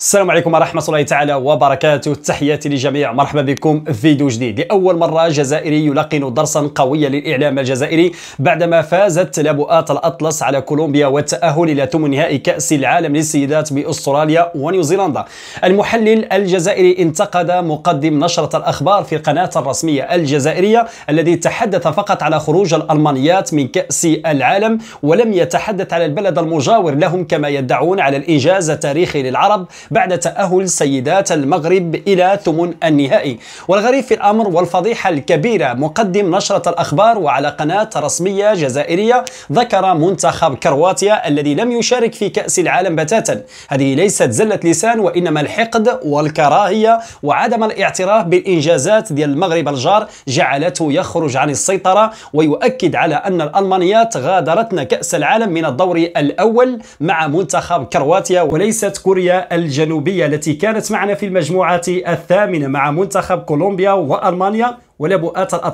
السلام عليكم ورحمة الله تعالى وبركاته تحياتي لجميع مرحبا بكم في فيديو جديد لأول مرة جزائري يلقن درسا قويا للإعلام الجزائري بعدما فازت لبؤات الأطلس على كولومبيا والتأهل إلى ثمن نهائي كأس العالم للسيدات بأستراليا ونيوزيلندا المحلل الجزائري انتقد مقدم نشرة الأخبار في القناة الرسمية الجزائرية الذي تحدث فقط على خروج الألمانيات من كأس العالم ولم يتحدث على البلد المجاور لهم كما يدعون على الإنجاز التاريخي للعرب بعد تأهل سيدات المغرب إلى ثمن النهائي والغريب في الأمر والفضيحة الكبيرة مقدم نشرة الأخبار وعلى قناة رسمية جزائرية ذكر منتخب كرواتيا الذي لم يشارك في كأس العالم بتاتا هذه ليست زلة لسان وإنما الحقد والكراهية وعدم الاعتراف بالإنجازات ديال المغرب الجار جعلته يخرج عن السيطرة ويؤكد على أن الألمانيات غادرتنا كأس العالم من الدور الأول مع منتخب كرواتيا وليست كوريا الجنوبية الجنوبية التي كانت معنا في المجموعة الثامنة مع منتخب كولومبيا وألمانيا ولبؤات الأطلس